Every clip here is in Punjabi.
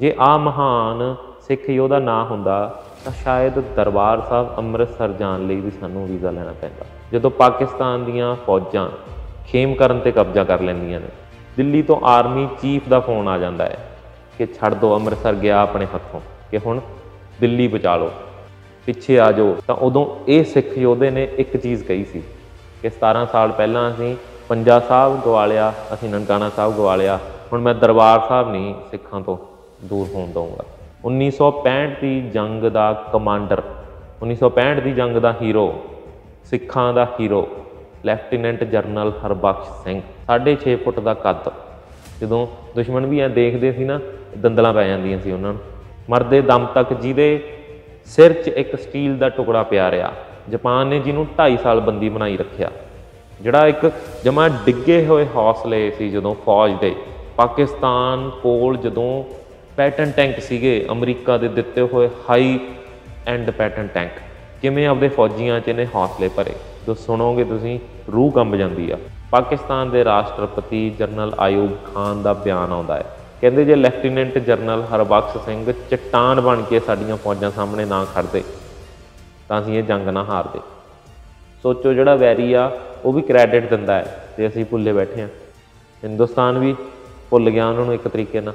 ਜੇ ਆ ਮਹਾਨ ਸਿੱਖ ਯੋਧਾ ਨਾ ਹੁੰਦਾ ਤਾਂ ਸ਼ਾਇਦ ਦਰਬਾਰ ਸਾਹਿਬ ਅੰਮ੍ਰਿਤਸਰ ਜਾਣ ਲਈ ਵੀ ਸਾਨੂੰ ਵੀਜ਼ਾ ਲੈਣਾ ਪੈਂਦਾ ਜਦੋਂ ਪਾਕਿਸਤਾਨ ਦੀਆਂ ਫੌਜਾਂ ਖੇਮ ਕਰਨ ਤੇ ਕਬਜ਼ਾ ਕਰ ਲੈਂਦੀਆਂ ਨੇ ਦਿੱਲੀ ਤੋਂ ਆਰਮੀ ਚੀਫ ਦਾ ਫੋਨ ਆ ਜਾਂਦਾ ਹੈ ਕਿ ਛੱਡ ਦੋ ਅੰਮ੍ਰਿਤਸਰ ਗਿਆ ਆਪਣੇ ਹੱਥੋਂ ਕਿ ਹੁਣ ਦਿੱਲੀ ਬਚਾ ਲਓ ਪਿੱਛੇ ਆ ਜਾਓ ਤਾਂ ਉਦੋਂ ਇਹ ਸਿੱਖ ਯੋਧੇ ਨੇ ਇੱਕ ਚੀਜ਼ ਕਹੀ ਸੀ ਕਿ 17 ਸਾਲ ਪਹਿਲਾਂ ਅਸੀਂ ਪੰਜਾ ਸਾਹਿਬ ਗਵਾਲਿਆ ਅਸੀਂ ਨਨਕਾਣਾ ਸਾਹਿਬ ਗਵਾਲਿਆ ਹੁਣ ਮੈਂ ਦਰਬਾਰ ਸਾਹਿਬ ਨਹੀਂ ਸਿੱਖਾਂ ਤੋਂ ਦੂਰ ਹੋਣ ਦਊਗਾ 1965 ਦੀ ਜੰਗ ਦਾ ਕਮਾਂਡਰ 1965 ਦੀ ਜੰਗ ਦਾ ਹੀਰੋ ਸਿੱਖਾਂ ਦਾ hero lieutenant general Harbakhsh Singh 6.5 foot ਦਾ ਕੱਦ ਜਦੋਂ ਦੁਸ਼ਮਣ ਵੀ ਐ ਦੇਖਦੇ ਸੀ ਨਾ ਦੰਦਲਾਂ ਪੈ ਜਾਂਦੀਆਂ ਸੀ ਉਹਨਾਂ ਨੂੰ ਮਰਦੇ ਦਮ ਤੱਕ ਜਿਹਦੇ ਸਿਰ 'ਚ ਇੱਕ ਸਟੀਲ ਦਾ ਟੁਕੜਾ ਪਿਆ ਰਿਹਾ ਜਾਪਾਨ ਨੇ ਜਿਹਨੂੰ 2.5 ਸਾਲ ਬੰਦੀ ਬਣਾਈ ਰੱਖਿਆ ਜਿਹੜਾ ਇੱਕ ਜਮਾ ਡਿੱਗੇ ਹੋਏ ਹੌਸਲੇ ਸੀ ਜਦੋਂ ਫੌਜ ਦੇ ਪਾਕਿਸਤਾਨ ਕੋਲ ਜਦੋਂ ਪੈਟਰਨ ਟੈਂਕ ਸੀਗੇ ਅਮਰੀਕਾ ਦੇ ਦਿੱਤੇ ਹੋਏ ਹਾਈ ਐਂਡ ਪੈਟਰਨ ਟੈਂਕ ਕਿਵੇਂ ਆਪਦੇ ਫੌਜੀਆਂ 'ਚ ਨੇ ਹੌਸਲੇ ਭਰੇ ਜੋ ਸੁਣੋਗੇ ਤੁਸੀਂ ਰੂਹ ਕੰਬ ਜਾਂਦੀ ਆ ਪਾਕਿਸਤਾਨ ਦੇ ਰਾਸ਼ਟਰਪਤੀ ਜਨਰਲ ਆਯੂਬ ਖਾਨ ਦਾ ਬਿਆਨ ਆਉਂਦਾ ਹੈ ਕਹਿੰਦੇ ਜੇ ਲੈਫਟੀਨੈਂਟ ਜਨਰਲ ਹਰਬਖਸ਼ ਸਿੰਘ ਚਟਾਨ ਬਣ ਕੇ ਸਾਡੀਆਂ ਫੌਜਾਂ ਸਾਹਮਣੇ ਨਾ ਖੜਦੇ ਤਾਂ ਅਸੀਂ ਇਹ ਜੰਗ ਨਾ ਹਾਰਦੇ ਸੋਚੋ ਜਿਹੜਾ ਵੈਰੀ ਆ ਉਹ ਵੀ ਕ੍ਰੈਡਿਟ ਦਿੰਦਾ ਹੈ ਤੇ ਅਸੀਂ ਭੁੱਲੇ ਬੈਠੇ ਆ ਹਿੰਦੁਸਤਾਨ ਵੀ ਭੁੱਲ ਗਿਆ ਉਹਨਾਂ ਨੂੰ ਇੱਕ ਤਰੀਕੇ ਨਾਲ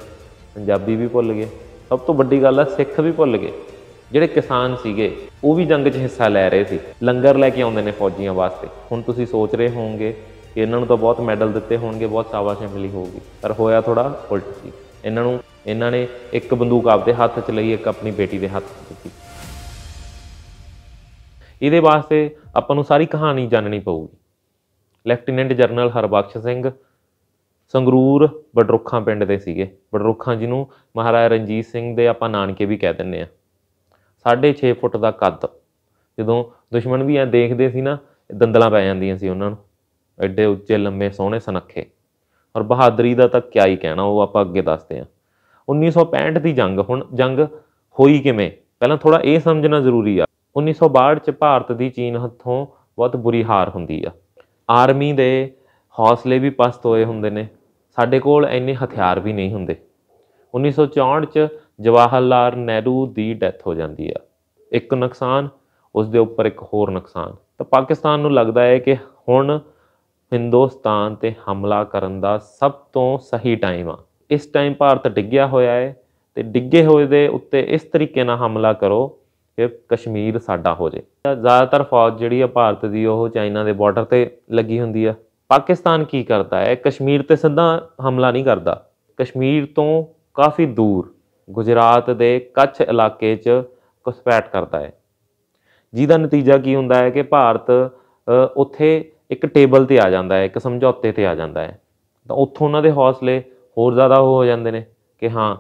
ਪੰਜਾਬੀ ਵੀ ਭੁੱਲ ਗਏ ਸਭ ਤੋਂ ਵੱਡੀ ਗੱਲ ਹੈ ਸਿੱਖ ਵੀ ਭੁੱਲ ਗਏ ਜਿਹੜੇ ਕਿਸਾਨ ਸੀਗੇ ਉਹ ਵੀ ਜੰਗ 'ਚ ਹਿੱਸਾ ਲੈ ਰਹੇ ਸੀ ਲੰਗਰ ਲੈ ਕੇ ਆਉਂਦੇ ਨੇ ਫੌਜੀਆਂ ਵਾਸਤੇ ਹੁਣ ਤੁਸੀਂ ਸੋਚ ਰਹੇ ਹੋਵੋਗੇ ਕਿ ਇਹਨਾਂ ਨੂੰ ਤਾਂ ਬਹੁਤ ਮੈਡਲ ਦਿੱਤੇ ਹੋਣਗੇ ਬਹੁਤ ਸ਼ਾਬਾਸ਼ਾਂ ਮਿਲੀ ਹੋਊਗੀ ਪਰ ਹੋਇਆ ਥੋੜਾ ਉਲਟ ਸੀ ਇਹਨਾਂ ਨੂੰ ਇਹਨਾਂ ਨੇ ਇੱਕ ਬੰਦੂਕ ਆਪਦੇ ਹੱਥ 'ਚ ਲਈ ਇੱਕ ਆਪਣੀ ਬੇਟੀ ਦੇ ਹੱਥ 'ਚ ਦਿੱਤੀ ਇਹਦੇ ਵਾਸਤੇ ਆਪਾਂ ਨੂੰ ਸਾਰੀ ਕਹਾਣੀ ਜਾਣਨੀ ਪਊਗੀ ਲੈਫਟੀਨੈਂਟ ਜਨਰਲ ਹਰਬਖਸ਼ ਸਿੰਘ ਸੰਗਰੂਰ ਬਡਰੁੱਖਾਂ ਪਿੰਡ ਦੇ ਸੀਗੇ ਬਡਰੁੱਖਾਂ ਜਿਹਨੂੰ ਮਹਾਰਾਜਾ ਰਣਜੀਤ ਸਿੰਘ ਦੇ ਆਪਾਂ ਨਾਨਕੇ ਵੀ ਕਹਿ ਦਿੰਨੇ ਆ 6.5 ਫੁੱਟ ਦਾ ਕੱਦ ਜਦੋਂ ਦੁਸ਼ਮਣ ਵੀ ਐ ਦੇਖਦੇ ਸੀ ਨਾ ਦੰਦਲਾਂ ਪੈ ਜਾਂਦੀਆਂ ਸੀ ਉਹਨਾਂ ਨੂੰ ਐਡੇ ਉੱਚੇ ਲੰਮੇ ਸੋਹਣੇ ਸਨੱਖੇ ਔਰ ਬਹਾਦਰੀ ਦਾ ਤਾਂ ਕਿਆ ਹੀ ਕਹਿਣਾ ਉਹ ਆਪਾਂ ਅੱਗੇ ਦੱਸਦੇ ਆ 1965 ਦੀ ਜੰਗ ਹੁਣ ਜੰਗ ਹੋਈ ਕਿਵੇਂ ਪਹਿਲਾਂ ਥੋੜਾ ਇਹ ਸਮਝਣਾ ਜ਼ਰੂਰੀ ਆ 1962 ਚ ਭਾਰਤ ਦੀ ਚੀਨ ਹੱਥੋਂ ਬਹੁਤ ਬੁਰੀ ਹਾਰ ਹੁੰਦੀ ਆ ਆਰਮੀ ਦੇ ਹੌਸਲੇ ਵੀ ਪਸਤ ਹੋਏ ਹੁੰਦੇ ਨੇ ਸਾਡੇ ਕੋਲ ਇੰਨੇ ਹਥਿਆਰ ਵੀ ਨਹੀਂ ਹੁੰਦੇ 1964 ਚ ਜਵਾਹਰ ਲਾਲ ਨਹਿਰੂ ਦੀ ਡੈਥ ਹੋ ਜਾਂਦੀ ਆ ਇੱਕ ਨੁਕਸਾਨ ਉਸ ਦੇ ਉੱਪਰ ਇੱਕ ਹੋਰ ਨੁਕਸਾਨ ਤਾਂ ਪਾਕਿਸਤਾਨ ਨੂੰ ਲੱਗਦਾ ਹੈ ਕਿ ਹੁਣ ਹਿੰਦੁਸਤਾਨ ਤੇ ਹਮਲਾ ਕਰਨ ਦਾ ਸਭ ਤੋਂ ਸਹੀ ਟਾਈਮ ਆ ਇਸ ਟਾਈਮ ਭਾਰਤ ਡਿੱਗਿਆ ਹੋਇਆ ਹੈ ਤੇ ਡਿੱਗੇ ਹੋਏ ਦੇ ਉੱਤੇ ਇਸ ਤਰੀਕੇ ਨਾਲ ਹਮਲਾ ਕਰੋ ਕਿ ਕਸ਼ਮੀਰ ਸਾਡਾ ਹੋ ਜੇ ਜ਼ਿਆਦਾਤਰ ਫੌਜ ਜਿਹੜੀ ਆ ਭਾਰਤ ਦੀ ਉਹ ਚਾਈਨਾ ਦੇ ਬਾਰਡਰ ਤੇ ਲੱਗੀ ਹੁੰਦੀ ਆ ਪਾਕਿਸਤਾਨ ਕੀ ਕਰਦਾ ਹੈ ਕਸ਼ਮੀਰ ਤੇ ਸਿੱਧਾ ਹਮਲਾ ਨਹੀਂ ਕਰਦਾ ਕਸ਼ਮੀਰ ਤੋਂ ਕਾਫੀ ਦੂਰ ਗੁਜਰਾਤ ਦੇ ਕੱਛ ਇਲਾਕੇ 'ਚ ਕਸਪੈਟ ਕਰਦਾ ਹੈ ਜਿਹਦਾ ਨਤੀਜਾ ਕੀ ਹੁੰਦਾ ਹੈ ਕਿ ਭਾਰਤ ਉੱਥੇ ਇੱਕ ਟੇਬਲ ਤੇ ਆ ਜਾਂਦਾ ਹੈ ਇੱਕ ਸਮਝੌਤੇ ਤੇ ਆ ਜਾਂਦਾ ਹੈ ਤਾਂ ਉੱਥੋਂ ਉਹਨਾਂ ਦੇ ਹੌਸਲੇ ਹੋਰ ਜ਼ਿਆਦਾ ਹੋ ਜਾਂਦੇ ਨੇ ਕਿ ਹਾਂ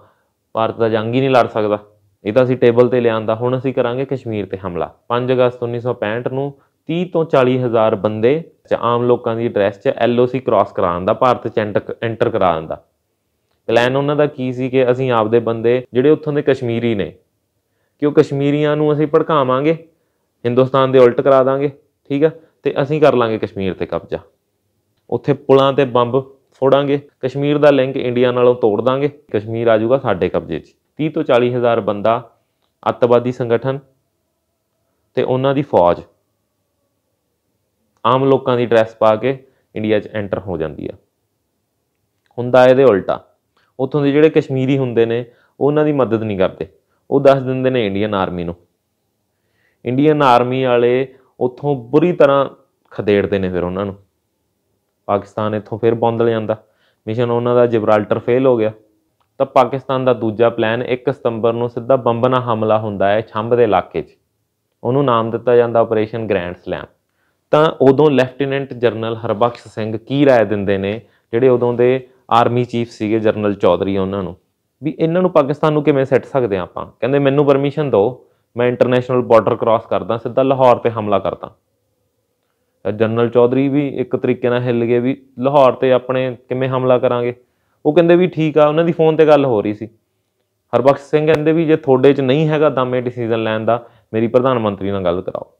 ਭਾਰਤ ਦਾ ਜੰਗ ਹੀ ਨਹੀਂ ਲੜ ਸਕਦਾ ਇਹ ਤਾਂ ਅਸੀਂ ਟੇਬਲ ਤੇ ਲਿਆਂਦਾ ਹੁਣ ਅਸੀਂ ਕਰਾਂਗੇ ਕਸ਼ਮੀਰ ਤੇ ਹਮਲਾ 5 ਅਗਸਤ 1965 ਨੂੰ 30 ਤੋਂ 40 ਹਜ਼ਾਰ ਬੰਦੇ ਚ ਆਮ ਲੋਕਾਂ ਦੀ ਐਡਰੈਸ 'ਚ ਐਲਓਸੀ ਕ੍ਰਾਸ ਕਰਾਉਣ ਦਾ ਭਾਰਤ 'ਚ ਐਂਟਰ ਕਰਾਉਣ ਦਾ ਪਲਾਨ ਉਹਨਾਂ ਦਾ ਕੀ ਸੀ ਕਿ ਅਸੀਂ ਆਪਦੇ ਬੰਦੇ ਜਿਹੜੇ ਉੱਥੋਂ ਦੇ ਕਸ਼ਮੀਰੀ ਨੇ ਕਿ ਉਹ ਕਸ਼ਮੀਰੀਆਂ ਨੂੰ ਅਸੀਂ ਭੜਕਾਵਾਂਗੇ ਹਿੰਦੁਸਤਾਨ ਦੇ ਉਲਟ ਕਰਾ ਦਾਂਗੇ ਠੀਕ ਆ ਤੇ ਅਸੀਂ ਕਰ ਲਾਂਗੇ ਕਸ਼ਮੀਰ ਤੇ ਕਬਜ਼ਾ ਉੱਥੇ ਪੁਲਾਂ ਤੇ ਬੰਬ ਫੋੜਾਂਗੇ ਕਸ਼ਮੀਰ ਦਾ ਲਿੰਕ ਇੰਡੀਆ ਨਾਲੋਂ ਤੋੜ ਦਾਂਗੇ ਕਸ਼ਮੀਰ ਆ ਜਾਊਗਾ ਸਾਡੇ ਕਬਜ਼ੇ 'ਚ 30 ਤੋਂ 40 ਹਜ਼ਾਰ ਬੰਦਾ ਅੱਤਵਾਦੀ ਸੰਗਠਨ ਤੇ ਉਹਨਾਂ ਦੀ ਫੌਜ ਆਮ ਲੋਕਾਂ ਦੀ ਡਰੈਸ ਪਾ ਕੇ ਇੰਡੀਆ 'ਚ ਐਂਟਰ ਹੋ ਜਾਂਦੀ ਆ ਹੁੰਦਾ ਇਹਦੇ ਉਲਟਾ ਉਥੋਂ ਦੇ ਜਿਹੜੇ ਕਸ਼ਮੀਰੀ ਹੁੰਦੇ ਨੇ ਉਹਨਾਂ ਦੀ ਮਦਦ ਨਹੀਂ ਕਰਦੇ ਉਹ ਦੱਸ ਦਿੰਦੇ ਨੇ ਇੰਡੀਅਨ ਆਰਮੀ ਨੂੰ ਇੰਡੀਅਨ ਆਰਮੀ ਵਾਲੇ ਉਥੋਂ ਬੁਰੀ ਤਰ੍ਹਾਂ ਖਦੇੜਦੇ ਨੇ ਫਿਰ ਉਹਨਾਂ ਨੂੰ ਪਾਕਿਸਤਾਨ ਇੱਥੋਂ ਫਿਰ ਬੰਦ ਲ ਜਾਂਦਾ ਮਿਸ਼ਨ ਉਹਨਾਂ ਦਾ ਜਿਬਰਾਲਟਰ ਫੇਲ ਹੋ ਗਿਆ ਤਾਂ ਪਾਕਿਸਤਾਨ ਦਾ ਦੂਜਾ ਪਲਾਨ 1 ਸਤੰਬਰ ਨੂੰ ਸਿੱਧਾ ਬੰਬਨਾ ਹਮਲਾ ਹੁੰਦਾ ਹੈ ਛੰਭ ਦੇ ਇਲਾਕੇ 'ਚ ਉਹਨੂੰ ਨਾਮ ਦਿੱਤਾ ਜਾਂਦਾ ਆਪਰੇਸ਼ਨ ਗ੍ਰੈਂਡ ਸਲੈਮ ਤਾਂ ਉਦੋਂ ਲੈਫਟੀਨੈਂਟ ਜਰਨਲ ਹਰਬਖਸ਼ ਸਿੰਘ ਕੀ رائے ਦਿੰਦੇ ਨੇ ਜਿਹੜੇ ਉਦੋਂ ਦੇ ਆਰਮੀ ਚੀਫ ਸੀਗੇ ਜਰਨਲ ਚੌਧਰੀ ਉਹਨਾਂ ਨੂੰ ਵੀ ਇਹਨਾਂ ਨੂੰ ਪਾਕਿਸਤਾਨ ਨੂੰ ਕਿਵੇਂ ਸੈੱਟ ਸਕਦੇ ਆ ਆਪਾਂ ਕਹਿੰਦੇ ਮੈਨੂੰ ਪਰਮਿਸ਼ਨ ਦਿਓ ਮੈਂ ਇੰਟਰਨੈਸ਼ਨਲ ਬਾਰਡਰ ਕ੍ਰਾਸ ਕਰਦਾ ਸਿੱਧਾ ਲਾਹੌਰ ਤੇ ਹਮਲਾ ਕਰਦਾ ਜਰਨਲ ਚੌਧਰੀ ਵੀ ਇੱਕ ਤਰੀਕੇ ਨਾਲ ਹਿੱਲ ਗਏ ਵੀ ਲਾਹੌਰ ਤੇ ਆਪਣੇ ਕਿਵੇਂ ਹਮਲਾ ਕਰਾਂਗੇ ਉਹ ਕਹਿੰਦੇ ਵੀ ਠੀਕ ਆ ਉਹਨਾਂ ਦੀ ਫੋਨ ਤੇ ਗੱਲ ਹੋ ਰਹੀ ਸੀ ਹਰਬਖਸ਼ ਸਿੰਘ ਕਹਿੰਦੇ ਵੀ ਜੇ ਤੁਹਾਡੇ 'ਚ ਨਹੀਂ ਹੈਗਾ ਦਮੇ ਡਿਸੀਜਨ ਲੈਣ ਦਾ ਮੇਰੀ ਪ੍ਰਧਾਨ ਮੰਤਰੀ ਨਾਲ ਗੱਲ ਕਰਾਓ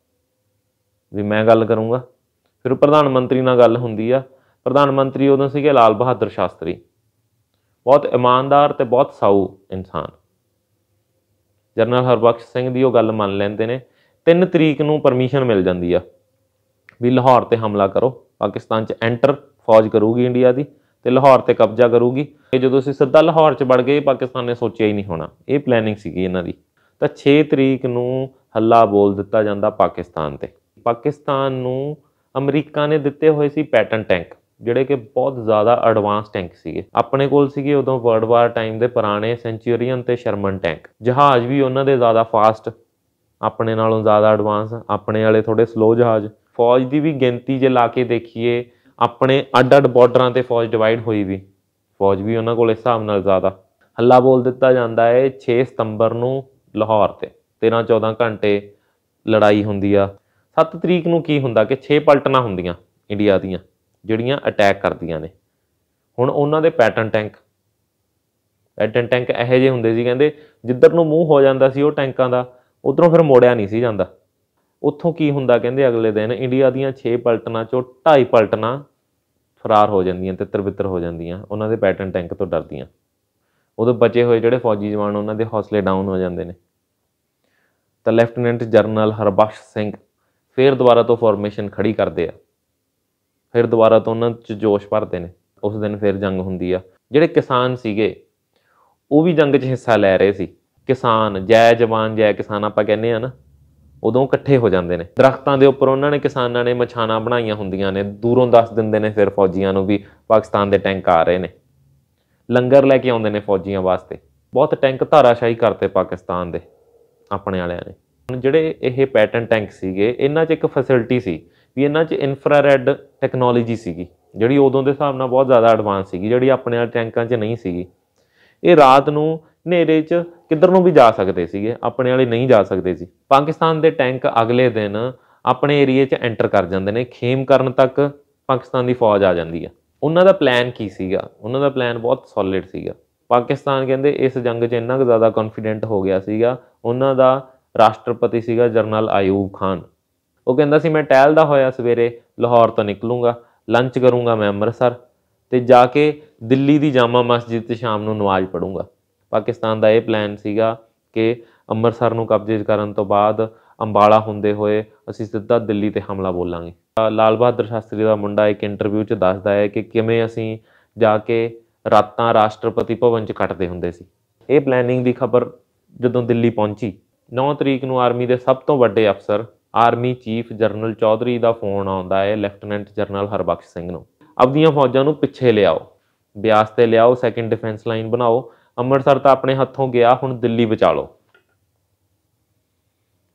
ਵੀ ਮੈਂ ਗੱਲ ਕਰੂੰਗਾ ਫਿਰ ਪ੍ਰਧਾਨ ਮੰਤਰੀ ਨਾਲ ਗੱਲ ਹੁੰਦੀ ਆ ਪ੍ਰਧਾਨ ਮੰਤਰੀ ਉਦੋਂ ਸੀਗੇ ਲਾਲ ਬਹਾਦਰ ਸ਼ਾਸਤਰੀ ਬਹੁਤ ਇਮਾਨਦਾਰ ਤੇ ਬਹੁਤ ਸਾਊ ਇਨਸਾਨ ਜਰਨਲ ਹਰਬਖਸ਼ ਸਿੰਘ ਦੀ ਉਹ ਗੱਲ ਮੰਨ ਲੈਂਦੇ ਨੇ 3 ਤਰੀਕ ਨੂੰ ਪਰਮਿਸ਼ਨ ਮਿਲ ਜਾਂਦੀ ਆ ਵੀ ਲਾਹੌਰ ਤੇ ਹਮਲਾ ਕਰੋ ਪਾਕਿਸਤਾਨ 'ਚ ਐਂਟਰ ਫੌਜ ਕਰੂਗੀ ਇੰਡੀਆ ਦੀ ਤੇ ਲਾਹੌਰ ਤੇ ਕਬਜ਼ਾ ਕਰੂਗੀ ਇਹ ਜਦੋਂ ਅਸੀਂ ਸਿੱਧਾ ਲਾਹੌਰ 'ਚ ਵੜ ਗਏ ਪਾਕਿਸਤਾਨ ਨੇ ਸੋਚਿਆ ਹੀ ਨਹੀਂ ਹੋਣਾ ਇਹ ਪਲੈਨਿੰਗ ਸੀਗੀ ਇਹਨਾਂ ਦੀ ਤਾਂ 6 ਤਰੀਕ ਨੂੰ ਹੱਲਾ ਬੋਲ ਦਿੱਤਾ ਜਾਂਦਾ ਪਾਕਿਸਤਾਨ ਤੇ ਪਾਕਿਸਤਾਨ ਨੂੰ ਅਮਰੀਕਾ ਨੇ ਦਿੱਤੇ ਹੋਏ ਸੀ ਪੈਟਨ ਟੈਂਕ ਜਿਹੜੇ ਕਿ ਬਹੁਤ ਜ਼ਿਆਦਾ ਐਡਵਾਂਸ ਟੈਂਕ ਸੀਗੇ ਆਪਣੇ ਕੋਲ ਸੀਗੇ ਉਦੋਂ ਵਰਲਡ ਵਾਰ ਟਾਈਮ ਦੇ ਪੁਰਾਣੇ ਸੈਂਚੂਰੀਅਨ ਤੇ ਸ਼ਰਮਨ ਟੈਂਕ ਜਹਾਜ਼ ਵੀ ਉਹਨਾਂ ਦੇ ਜ਼ਿਆਦਾ ਫਾਸਟ ਆਪਣੇ ਨਾਲੋਂ ਜ਼ਿਆਦਾ ਐਡਵਾਂਸ ਆਪਣੇ ਵਾਲੇ ਥੋੜੇ ਸਲੋ ਜਹਾਜ਼ ਫੌਜ ਦੀ ਵੀ ਗਿਣਤੀ ਜੇ ਲਾ ਕੇ ਦੇਖੀਏ ਆਪਣੇ ਅੱਡ-ਅੱਡ ਬਾਰਡਰਾਂ ਤੇ ਫੌਜ ਡਿਵਾਈਡ ਹੋਈ ਵੀ ਫੌਜ ਵੀ ਉਹਨਾਂ ਕੋਲ ਇਸ ਹਿਸਾਬ ਨਾਲ ਜ਼ਿਆਦਾ ਹੱਲਾ ਬੋਲ ਦਿੱਤਾ ਜਾਂਦਾ ਹੈ 6 ਸਤੰਬਰ ਨੂੰ ਲਾਹੌਰ ਤੇ 13-14 ਘੰਟੇ ਲੜਾਈ ਹੁੰਦੀ ਆ 7 ਤਰੀਕ ਨੂੰ ਕੀ ਹੁੰਦਾ ਕਿ 6 ਪਲਟਣਾ ਹੁੰਦੀਆਂ ਇੰਡੀਆ ਦੀਆਂ ਜਿਹੜੀਆਂ ਅਟੈਕ ਕਰਦੀਆਂ ਨੇ ਹੁਣ ਉਹਨਾਂ ਦੇ ਪੈਟਰਨ ਟੈਂਕ ਪੈਟਰਨ ਟੈਂਕ ਇਹੋ ਜਿਹੇ ਹੁੰਦੇ ਸੀ ਕਹਿੰਦੇ ਜਿੱਧਰ ਨੂੰ ਮੂੰਹ ਹੋ ਜਾਂਦਾ ਸੀ ਉਹ ਟੈਂਕਾਂ ਦਾ ਉਧਰੋਂ ਫਿਰ ਮੋੜਿਆ ਨਹੀਂ ਸੀ ਜਾਂਦਾ ਉੱਥੋਂ ਕੀ ਹੁੰਦਾ ਕਹਿੰਦੇ ਅਗਲੇ ਦਿਨ ਇੰਡੀਆ ਦੀਆਂ 6 ਪਲਟਣਾ ਚੋਂ 2.5 ਪਲਟਣਾ ਫਰਾਰ ਹੋ ਜਾਂਦੀਆਂ ਤੇ ਤਰਬਿੱਤਰ ਹੋ ਜਾਂਦੀਆਂ ਉਹਨਾਂ ਦੇ ਪੈਟਰਨ ਟੈਂਕ ਤੋਂ ਡਰਦੀਆਂ ਉਦੋਂ ਬਚੇ ਹੋਏ ਜਿਹੜੇ ਫੌਜੀ ਜਵਾਨ ਉਹਨਾਂ ਦੇ ਹੌਸਲੇ ਡਾਊਨ ਹੋ ਜਾਂਦੇ ਨੇ ਤਾਂ ਲੈਫਟੀਨੈਂਟ ਜਰਨਲ ਹਰਬਖਸ਼ ਸਿੰਘ ਫਿਰ ਦੁਬਾਰਾ ਤੋਂ ਫਾਰਮੇਸ਼ਨ ਖੜੀ ਕਰਦੇ ਆ ਫਿਰ ਦੁਬਾਰਾ ਤੋਂ ਉਹਨਾਂ 'ਚ ਜੋਸ਼ ਭਰਦੇ ਨੇ ਉਸ ਦਿਨ ਫਿਰ ਜੰਗ ਹੁੰਦੀ ਆ ਜਿਹੜੇ ਕਿਸਾਨ ਸੀਗੇ ਉਹ ਵੀ ਜੰਗ 'ਚ ਹਿੱਸਾ ਲੈ ਰਹੇ ਸੀ ਕਿਸਾਨ ਜੈ ਜਵਾਨ ਜੈ ਕਿਸਾਨ ਆਪਾਂ ਕਹਿੰਦੇ ਆ ਨਾ ਉਦੋਂ ਇਕੱਠੇ ਹੋ ਜਾਂਦੇ ਨੇ ਦਰਖਤਾਂ ਦੇ ਉੱਪਰ ਉਹਨਾਂ ਨੇ ਕਿਸਾਨਾਂ ਨੇ ਮਛਾਣਾ ਬਣਾਈਆਂ ਹੁੰਦੀਆਂ ਨੇ ਦੂਰੋਂ ਦੱਸ ਦਿੰਦੇ ਨੇ ਫਿਰ ਫੌਜੀਆਂ ਨੂੰ ਵੀ ਪਾਕਿਸਤਾਨ ਦੇ ਟੈਂਕ ਆ ਰਹੇ ਨੇ ਲੰਗਰ ਲੈ ਕੇ ਆਉਂਦੇ ਨੇ ਫੌਜੀਆਂ ਵਾਸਤੇ ਬਹੁਤ ਟੈਂਕ ਧਾਰਾਸ਼ਾਹੀ ਕਰਤੇ ਪਾਕਿਸਤਾਨ ਦੇ ਆਪਣੇ ਵਾਲਿਆਂ ਨੇ ਹੁਣ ਜਿਹੜੇ ਇਹ ਪੈਟਰਨ ਟੈਂਕ ਸੀਗੇ ਇਹਨਾਂ 'ਚ ਇੱਕ ਫੈਸਿਲਿਟੀ ਸੀ ਵੀ ਇਹਨਾਂ 'ਚ ਇਨਫਰਾਰੈੱਡ ਟੈਕਨੋਲੋਜੀ ਸੀਗੀ ਜਿਹੜੀ ਉਦੋਂ ਦੇ ਹਿਸਾਬ ਨਾਲ ਬਹੁਤ ਜ਼ਿਆਦਾ ਐਡਵਾਂਸ ਸੀਗੀ ਜਿਹੜੀ ਆਪਣੇ ਵਾਲੇ ਟੈਂਕਾਂ 'ਚ ਨਹੀਂ ਸੀਗੀ ਇਹ ਰਾਤ ਨੂੰ ਹਨੇਰੇ 'ਚ ਕਿੱਧਰ ਨੂੰ ਵੀ ਜਾ ਸਕਦੇ ਸੀਗੇ ਆਪਣੇ ਵਾਲੇ ਨਹੀਂ ਜਾ ਸਕਦੇ ਸੀ ਪਾਕਿਸਤਾਨ ਦੇ ਟੈਂਕ ਅਗਲੇ ਦਿਨ ਆਪਣੇ ਏਰੀਆ 'ਚ ਐਂਟਰ ਕਰ ਜਾਂਦੇ ਨੇ ਖੇਮ ਕਰਨ ਤੱਕ ਪਾਕਿਸਤਾਨ ਦੀ ਫੌਜ ਆ ਜਾਂਦੀ ਆ ਉਹਨਾਂ ਦਾ ਪਲਾਨ ਕੀ ਸੀਗਾ ਉਹਨਾਂ ਦਾ ਪਲਾਨ ਬਹੁਤ ਸੋਲਿਡ ਸੀਗਾ ਪਾਕਿਸਤਾਨ ਕਹਿੰਦੇ ਇਸ ਜੰਗ 'ਚ ਇੰਨਾ ਜ਼ਿਆਦਾ ਕੌਨਫੀਡੈਂਟ ਹੋ ਗਿਆ ਸੀਗਾ ਉਹਨਾਂ ਦਾ ਰਾਸ਼ਟਰਪਤੀ ਸੀਗਾ ਜਰਨਲ ਆਯੂਬ ਖਾਨ ਉਹ ਕਹਿੰਦਾ ਸੀ ਮੈਂ ਦਾ ਹੋਇਆ ਸਵੇਰੇ ਲਾਹੌਰ ਤੋਂ ਨਿਕਲੂੰਗਾ ਲੰਚ ਕਰੂੰਗਾ ਮੈਂ ਅੰਮ੍ਰਿਤਸਰ ਤੇ ਜਾ ਕੇ ਦਿੱਲੀ ਦੀ ਜਾਮਾ ਮਸਜਿਦ ਤੇ ਸ਼ਾਮ ਨੂੰ ਨਮਾਜ਼ ਪੜੂੰਗਾ ਪਾਕਿਸਤਾਨ ਦਾ ਇਹ ਪਲਾਨ ਸੀਗਾ ਕਿ ਅੰਮ੍ਰਿਤਸਰ ਨੂੰ ਕਬਜ਼ੇ ਕਰਨ ਤੋਂ ਬਾਅਦ ਅੰਬਾਲਾ ਹੁੰਦੇ ਹੋਏ ਅਸੀਂ ਸਿੱਧਾ ਦਿੱਲੀ ਤੇ ਹਮਲਾ ਬੋਲਾਂਗੇ ਲਾਲ ਬਹਾਦਰ ਸ਼ਾਸਤਰੀ ਦਾ ਮੁੰਡਾ ਇੱਕ ਇੰਟਰਵਿਊ 'ਚ ਦੱਸਦਾ ਹੈ ਕਿ ਕਿਵੇਂ ਅਸੀਂ ਜਾ ਕੇ ਰਾਤਾਂ ਰਾਸ਼ਟਰਪਤੀ ਭਵਨ 'ਚ ਕੱਟਦੇ ਹੁੰਦੇ ਸੀ ਇਹ ਪਲੈਨਿੰਗ ਦੀ ਖਬਰ ਜਦੋਂ ਦਿੱਲੀ ਪਹੁੰਚੀ 9 ਤਰੀਕ ਨੂੰ ਆਰਮੀ ਦੇ ਸਭ ਤੋਂ ਵੱਡੇ ਅਫਸਰ ਆਰਮੀ ਚੀਫ ਜਰਨਲ ਚੌਧਰੀ ਦਾ ਫੋਨ ਆਉਂਦਾ ਹੈ ਲੈਫਟੀਨੈਂਟ ਜਰਨਲ ਹਰਬਖਸ਼ ਸਿੰਘ ਨੂੰ ਆਪਣੀਆਂ ਫੌਜਾਂ ਨੂੰ ਪਿੱਛੇ ਲਿਆਓ ਬਿਆਸ ਤੇ ਲਿਆਓ ਸੈਕੰਡ ਡਿਫੈਂਸ ਲਾਈਨ ਬਣਾਓ ਅੰਮ੍ਰਿਤਸਰ ਤਾਂ ਆਪਣੇ ਹੱਥੋਂ ਗਿਆ ਹੁਣ ਦਿੱਲੀ ਬਚਾ ਲਓ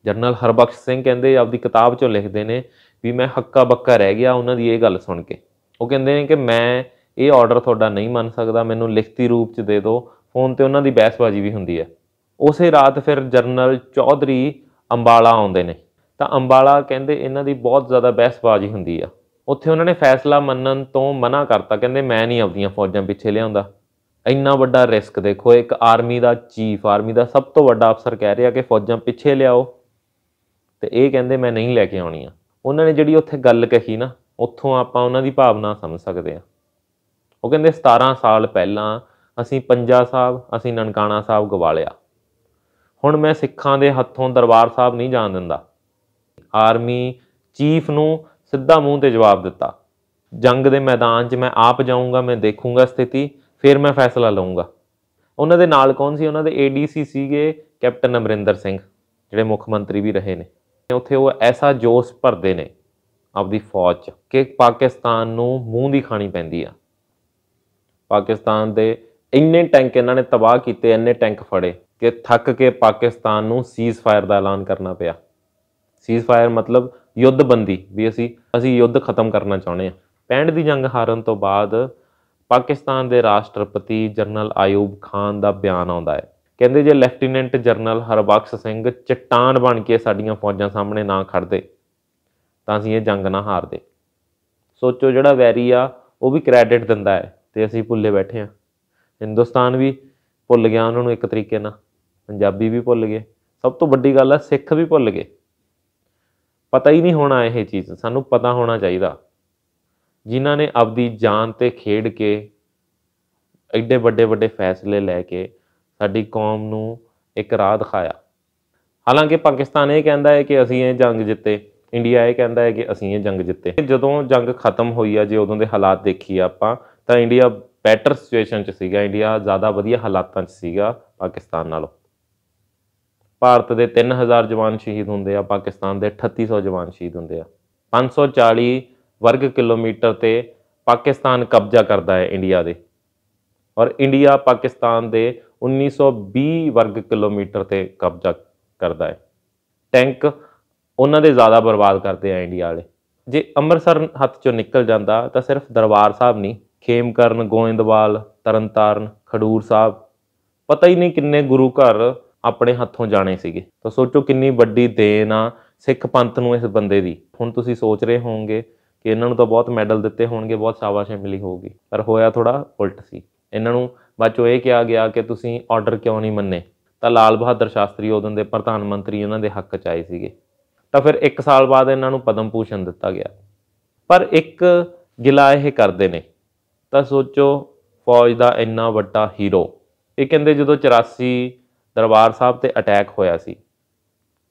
ਜਰਨਲ ਹਰਬਖਸ਼ ਸਿੰਘ ਕਹਿੰਦੇ ਆਪਦੀ ਕਿਤਾਬ 'ਚੋਂ ਲਿਖਦੇ ਨੇ ਵੀ ਮੈਂ ਹੱਕਾ ਬੱਕਾ ਰਹਿ ਗਿਆ ਉਹਨਾਂ ਦੀ ਇਹ ਗੱਲ ਸੁਣ ਕੇ ਉਹ ਕਹਿੰਦੇ ਨੇ ਕਿ ਮੈਂ ਇਹ ਆਰਡਰ ਤੁਹਾਡਾ ਨਹੀਂ ਮੰਨ ਸਕਦਾ ਮੈਨੂੰ ਲਿਖਤੀ ਰੂਪ 'ਚ ਦੇ ਦਿਓ ਫੋਨ ਤੇ ਉਹਨਾਂ ਦੀ ਬਹਿਸਬਾਜ਼ੀ ਵੀ ਹੁੰਦੀ ਹੈ ਉਸੇ ਰਾਤ ਫਿਰ ਜਰਨਲ ਚੌਧਰੀ ਅੰਬਾਲਾ ਆਉਂਦੇ ਨੇ ਤਾਂ ਅੰਬਾਲਾ ਕਹਿੰਦੇ ਇਹਨਾਂ ਦੀ ਬਹੁਤ ਜ਼ਿਆਦਾ ਬਹਿਸਬਾਜ਼ੀ ਹੁੰਦੀ ਆ ਉੱਥੇ ਉਹਨਾਂ ਨੇ ਫੈਸਲਾ ਮੰਨਣ ਤੋਂ ਮਨਾ ਕਰਤਾ ਕਹਿੰਦੇ ਮੈਂ ਨਹੀਂ ਆਉਂਦੀਆਂ ਫੌਜਾਂ ਪਿੱਛੇ ਲਿਆਉਂਦਾ ਇੰਨਾ ਵੱਡਾ ਰਿਸਕ ਦੇਖੋ ਇੱਕ ਆਰਮੀ ਦਾ ਚੀਫ ਆਰਮੀ ਦਾ ਸਭ ਤੋਂ ਵੱਡਾ ਅਫਸਰ ਕਹਿ ਰਿਹਾ ਕਿ ਫੌਜਾਂ ਪਿੱਛੇ ਲਿਆਓ ਤੇ ਇਹ ਕਹਿੰਦੇ ਮੈਂ ਨਹੀਂ ਲੈ ਕੇ ਆਉਣੀਆਂ ਉਹਨਾਂ ਨੇ ਜਿਹੜੀ ਉੱਥੇ ਗੱਲ ਕਹੀ ਨਾ ਉੱਥੋਂ ਆਪਾਂ ਉਹਨਾਂ ਦੀ ਭਾਵਨਾ ਸਮਝ ਸਕਦੇ ਆ ਉਹ ਕਹਿੰਦੇ 17 ਸਾਲ ਪਹਿਲਾਂ ਅਸੀਂ ਪੰਜਾ ਸਾਹਿਬ ਅਸੀਂ ਨਨਕਾਣਾ ਸਾਹਿਬ ਗਵਾ ਲਿਆ ਹੁਣ ਮੈਂ ਸਿੱਖਾਂ ਦੇ ਹੱਥੋਂ ਦਰਬਾਰ ਸਾਹਿਬ ਨਹੀਂ ਜਾਣ ਦਿੰਦਾ ਆਰਮੀ ਚੀਫ ਨੂੰ ਸਿੱਧਾ ਮੂੰਹ ਤੇ ਜਵਾਬ ਦਿੱਤਾ ਜੰਗ ਦੇ ਮੈਦਾਨ 'ਚ ਮੈਂ ਆਪ ਜਾਊਂਗਾ ਮੈਂ ਦੇਖੂੰਗਾ ਸਥਿਤੀ ਫਿਰ ਮੈਂ ਫੈਸਲਾ ਲਵਾਂਗਾ ਉਹਨਾਂ ਦੇ ਨਾਲ ਕੌਣ ਸੀ ਉਹਨਾਂ ਦੇ ਏਡੀਸੀ ਸੀਗੇ ਕੈਪਟਨ ਅਮਰਿੰਦਰ ਸਿੰਘ ਜਿਹੜੇ ਮੁੱਖ ਮੰਤਰੀ ਵੀ ਰਹੇ ਨੇ ਉੱਥੇ ਉਹ ਐਸਾ ਜੋਸ਼ ਭਰਦੇ ਨੇ ਆਪਦੀ ਫੌਜ 'ਚ ਕਿ ਪਾਕਿਸਤਾਨ ਨੂੰ ਮੂੰਹ ਦੀ ਖਾਣੀ ਪੈਂਦੀ ਆ ਪਾਕਿਸਤਾਨ ਦੇ ਇੰਨੇ ਟੈਂਕ ਇਹਨਾਂ ਨੇ ਤਬਾਹ ਕੀਤੇ ਇੰਨੇ ਟੈਂਕ ਫੜੇ ਕਿ ਥੱਕ ਕੇ ਪਾਕਿਸਤਾਨ ਨੂੰ ਸੀਜ਼ਫਾਇਰ ਦਾ ਐਲਾਨ ਕਰਨਾ ਪਿਆ ਸੀਜ਼ਫਾਇਰ ਮਤਲਬ ਯੁੱਧਬੰਦੀ ਵੀ ਅਸੀਂ ਅਸੀਂ ਯੁੱਧ ਖਤਮ ਕਰਨਾ ਚਾਹੁੰਦੇ ਹਾਂ 65 ਦੀ ਜੰਗ ਹਾਰਨ ਤੋਂ ਬਾਅਦ ਪਾਕਿਸਤਾਨ ਦੇ ਰਾਸ਼ਟਰਪਤੀ ਜਨਰਲ ਆਯੂਬ ਖਾਨ ਦਾ ਬਿਆਨ ਆਉਂਦਾ ਹੈ ਕਹਿੰਦੇ ਜੇ ਲੈਫਟੀਨੈਂਟ ਜਨਰਲ ਹਰਬਖਸ਼ ਸਿੰਘ ਚਟਾਨ ਬਣ ਕੇ ਸਾਡੀਆਂ ਫੌਜਾਂ ਸਾਹਮਣੇ ਨਾ ਖੜਦੇ ਤਾਂ ਅਸੀਂ ਇਹ ਜੰਗ ਨਾ ਹਾਰਦੇ ਸੋਚੋ ਜਿਹੜਾ ਵੈਰੀ ਆ ਉਹ ਵੀ ਕ੍ਰੈਡਿਟ ਦਿੰਦਾ ਹੈ ਤੇ ਅਸੀਂ ਭੁੱਲੇ ਬੈਠੇ ਆ ਹਿੰਦੁਸਤਾਨ ਵੀ ਭੁੱਲ ਗਿਆ ਉਹਨਾਂ ਨੂੰ ਇੱਕ ਤਰੀਕੇ ਨਾਲ ਪੰਜਾਬੀ ਵੀ ਭੁੱਲ ਗਏ ਸਭ ਤੋਂ ਵੱਡੀ ਗੱਲ ਹੈ ਸਿੱਖ ਵੀ ਭੁੱਲ ਗਏ ਪਤਾ ਹੀ ਨਹੀਂ ਹੋਣਾ ਇਹ ਚੀਜ਼ ਸਾਨੂੰ ਪਤਾ ਹੋਣਾ ਚਾਹੀਦਾ ਜਿਨ੍ਹਾਂ ਨੇ ਆਪਦੀ ਜਾਨ ਤੇ ਖੇਡ ਕੇ ਐਡੇ ਵੱਡੇ ਵੱਡੇ ਫੈਸਲੇ ਲੈ ਕੇ ਸਾਡੀ ਕੌਮ ਨੂੰ ਇੱਕ ਰਾਹ ਦਿਖਾਇਆ ਹਾਲਾਂਕਿ ਪਾਕਿਸਤਾਨ ਇਹ ਕਹਿੰਦਾ ਹੈ ਕਿ ਅਸੀਂ ਇਹ ਜੰਗ ਜਿੱਤੇ ਇੰਡੀਆ ਇਹ ਕਹਿੰਦਾ ਹੈ ਕਿ ਅਸੀਂ ਇਹ ਜੰਗ ਜਿੱਤੇ ਜਦੋਂ ਜੰਗ ਖਤਮ ਹੋਈ ਆ ਜੇ ਉਦੋਂ ਦੇ ਹਾਲਾਤ ਦੇਖੀ ਆਪਾਂ ਤਾਂ ਇੰਡੀਆ ਬੈਟਰ ਸਿਚੁਏਸ਼ਨ 'ਚ ਸੀਗਾ ਇੰਡੀਆ ਜ਼ਿਆਦਾ ਵਧੀਆ ਹਾਲਾਤਾਂ 'ਚ ਸੀਗਾ ਪਾਕਿਸਤਾਨ ਨਾਲੋਂ ਭਾਰਤ ਦੇ 3000 ਜਵਾਨ ਸ਼ਹੀਦ ਹੁੰਦੇ ਆ ਪਾਕਿਸਤਾਨ ਦੇ 3800 ਜਵਾਨ ਸ਼ਹੀਦ ਹੁੰਦੇ ਆ 540 ਵਰਗ ਕਿਲੋਮੀਟਰ ਤੇ ਪਾਕਿਸਤਾਨ ਕਬਜ਼ਾ ਕਰਦਾ ਹੈ ਇੰਡੀਆ ਦੇ ਔਰ ਇੰਡੀਆ ਪਾਕਿਸਤਾਨ ਦੇ 1920 ਵਰਗ ਕਿਲੋਮੀਟਰ ਤੇ ਕਬਜ਼ਾ ਕਰਦਾ ਹੈ ਟੈਂਕ ਉਹਨਾਂ ਦੇ ਜ਼ਿਆਦਾ ਬਰਬਾਦ ਕਰਦੇ ਆ ਇੰਡੀਆ ਵਾਲੇ ਜੇ ਅੰਮ੍ਰਿਤਸਰ ਹੱਥ ਚੋਂ ਨਿਕਲ ਜਾਂਦਾ ਤਾਂ ਸਿਰਫ ਦਰਬਾਰ ਸਾਹਿਬ ਨਹੀਂ ਖੇਮਕਰਨ ਗੋਇੰਦਵਾਲ ਤਰਨਤਾਰਨ ਖਡੂਰ ਸਾਹਿਬ ਪਤਾ ਹੀ ਨਹੀਂ ਕਿੰਨੇ ਗੁਰੂ ਘਰ ਆਪਣੇ ਹੱਥੋਂ ਜਾਣੇ ਸੀਗੇ ਤਾਂ ਸੋਚੋ ਕਿੰਨੀ ਵੱਡੀ ਦੇਣ ਆ ਸਿੱਖ ਪੰਥ ਨੂੰ ਇਸ ਬੰਦੇ ਦੀ ਹੁਣ ਤੁਸੀਂ ਸੋਚ ਰਹੇ ਹੋਵੋਗੇ ਕਿ ਇਹਨਾਂ ਨੂੰ ਤਾਂ ਬਹੁਤ ਮੈਡਲ ਦਿੱਤੇ ਹੋਣਗੇ ਬਹੁਤ ਸ਼ਾਬਾਸ਼ੇ ਮਿਲੀ ਹੋਊਗੀ ਪਰ ਹੋਇਆ ਥੋੜਾ ਉਲਟ ਸੀ ਇਹਨਾਂ ਨੂੰ ਬਾਚੋ ਇਹ ਕਿਹਾ ਗਿਆ ਕਿ ਤੁਸੀਂ ਆਰਡਰ ਕਿਉਂ ਨਹੀਂ ਮੰਨੇ ਤਾਂ ਲਾਲ ਬਹਾਦਰ ਸ਼ਾਸਤਰੀ ਉਹਦੋਂ ਦੇ ਪ੍ਰਧਾਨ ਮੰਤਰੀ ਇਹਨਾਂ ਦੇ ਹੱਕ ਚ ਆਏ ਸੀਗੇ ਤਾਂ ਫਿਰ 1 ਸਾਲ ਬਾਅਦ ਇਹਨਾਂ ਨੂੰ ਪਦਮ ਪੂਸ਼ਣ ਦਿੱਤਾ ਗਿਆ ਪਰ ਇੱਕ ਗਿਲਾ ਇਹ ਕਰਦੇ ਨੇ ਤਾਂ ਸੋਚੋ ਫੌਜ ਦਾ ਇੰਨਾ ਵੱਡਾ ਹੀਰੋ ਇਹ ਕਹਿੰਦੇ ਜਦੋਂ 84 ਦਰਬਾਰ ਸਾਹਿਬ ਤੇ ਅਟੈਕ ਹੋਇਆ ਸੀ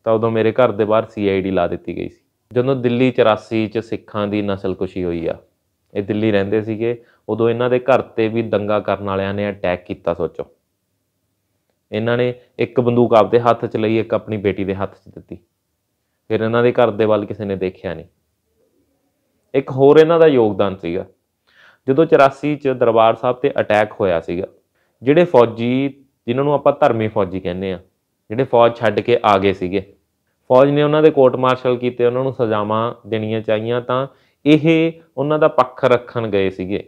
ਤਾਂ ਉਦੋਂ ਮੇਰੇ ਘਰ ਦੇ ਬਾਹਰ ਸੀਆਈਡੀ ਲਾ ਦਿੱਤੀ ਗਈ ਸੀ ਜਦੋਂ ਦਿੱਲੀ 84 ਚ ਸਿੱਖਾਂ ਦੀ ਨਸਲਕੁਸ਼ੀ ਹੋਈ ਆ ਇਹ ਦਿੱਲੀ ਰਹਿੰਦੇ ਸੀਗੇ ਉਦੋਂ ਇਹਨਾਂ ਦੇ ਘਰ ਤੇ ਵੀ ਦੰਗਾ ਕਰਨ ਵਾਲਿਆਂ ਨੇ ਅਟੈਕ ਕੀਤਾ ਸੋਚੋ ਇਹਨਾਂ ਨੇ ਇੱਕ ਬੰਦੂਕ ਆਪਦੇ ਹੱਥ 'ਚ ਲਈ ਇੱਕ ਆਪਣੀ ਬੇਟੀ ਦੇ ਹੱਥ 'ਚ ਦਿੱਤੀ ਫਿਰ ਇਹਨਾਂ ਦੇ ਘਰ ਦੇ ਵੱਲ ਕਿਸੇ ਨੇ ਦੇਖਿਆ ਨਹੀਂ ਇੱਕ ਹੋਰ ਇਹਨਾਂ ਦਾ ਯੋਗਦਾਨ ਸੀਗਾ ਜਦੋਂ 84 ਚ ਦਰਬਾਰ ਸਾਹਿਬ ਤੇ ਅਟੈਕ ਹੋਇਆ ਸੀਗਾ ਜਿਹੜੇ ਫੌਜੀ ਜਿਨ੍ਹਾਂ ਨੂੰ ਆਪਾਂ ਧਰਮੀ ਫੌਜੀ ਕਹਿੰਦੇ ਆ ਜਿਹੜੇ ਫੌਜ ਛੱਡ ਕੇ ਆ ਗਏ ਸੀਗੇ ਫੌਜ ਨੇ ਉਹਨਾਂ ਦੇ ਕੋਰਟ ਮਾਰਸ਼ਲ ਕੀਤੇ ਉਹਨਾਂ ਨੂੰ ਸਜ਼ਾਵਾਂ ਦੇਣੀਆਂ ਚਾਹੀਆਂ ਤਾਂ ਇਹ ਉਹਨਾਂ ਦਾ ਪੱਖ ਰੱਖਣ ਗਏ ਸੀਗੇ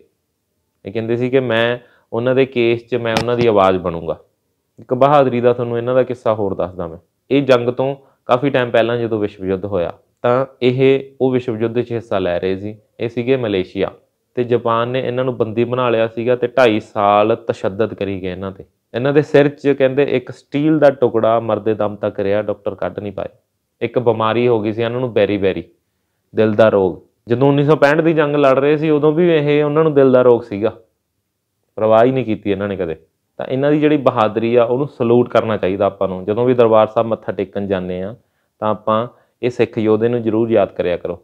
ਇਹ ਕਹਿੰਦੇ ਸੀ ਕਿ ਮੈਂ ਉਹਨਾਂ ਦੇ ਕੇਸ 'ਚ ਮੈਂ ਉਹਨਾਂ ਦੀ ਆਵਾਜ਼ ਬਣੂੰਗਾ ਇੱਕ ਬਹਾਦਰੀ ਦਾ ਤੁਹਾਨੂੰ ਇਹਨਾਂ ਦਾ ਕਿੱਸਾ ਹੋਰ ਦੱਸਦਾ ਮੈਂ ਇਹ ਜੰਗ ਤੋਂ ਕਾਫੀ ਟਾਈਮ ਪਹਿਲਾਂ ਜਦੋਂ ਵਿਸ਼ਵ ਯੁੱਧ ਹੋਇਆ ਤਾਂ ਇਹ ਉਹ ਵਿਸ਼ਵ ਯੁੱਧ 'ਚ ਹਿੱਸਾ ਲੈ ਰਹੇ ਸੀ ਇਹ ਸੀਗੇ ਮਲੇਸ਼ੀਆ ਤੇ ਜਾਪਾਨ ਨੇ ਇਹਨਾਂ ਨੂੰ ਬੰਦੀ ਬਣਾ ਲਿਆ ਸੀਗਾ ਤੇ 2.5 ਸਾਲ ਤਸ਼ੱਦਦ ਕਰੀ ਗਏ ਇਹਨਾਂ ਤੇ ਇਹਨਾਂ ਦੇ ਸਿਰ 'ਚ ਕਹਿੰਦੇ ਇੱਕ ਸਟੀਲ ਦਾ ਟੁਕੜਾ ਮਰਦੇ ਦਮ ਤੱਕ ਰਿਹਾ ਡਾਕਟਰ ਕੱਢ ਨਹੀਂ ਪਾਏ ਇੱਕ ਬਿਮਾਰੀ ਹੋ ਗਈ ਸੀ ਇਹਨਾਂ ਨੂੰ ਬੈਰੀ ਬੈਰੀ ਦਿਲ ਦਾ ਰੋਗ ਜਦੋਂ 1965 ਦੀ ਜੰਗ ਲੜ ਰਹੇ ਸੀ ਉਦੋਂ ਵੀ ਇਹ ਉਹਨਾਂ ਨੂੰ ਦਿਲ ਦਾ ਰੋਗ ਸੀਗਾ ਪਰਵਾਹ ਹੀ ਨਹੀਂ ਕੀਤੀ ਇਹਨਾਂ ਨੇ ਕਦੇ ਤਾਂ ਇਹਨਾਂ ਦੀ ਜਿਹੜੀ ਬਹਾਦਰੀ ਆ ਉਹਨੂੰ ਸਲੂਟ ਕਰਨਾ ਚਾਹੀਦਾ ਆਪਾਂ ਨੂੰ ਜਦੋਂ ਵੀ ਦਰਬਾਰ ਸਾਹਿਬ ਮੱਥਾ ਟੇਕਣ ਜਾਂਦੇ ਆ ਤਾਂ ਆਪਾਂ ਇਹ ਸਿੱਖ ਯੋਧੇ ਨੂੰ ਜ਼ਰੂਰ ਯਾਦ ਕਰਿਆ ਕਰੋ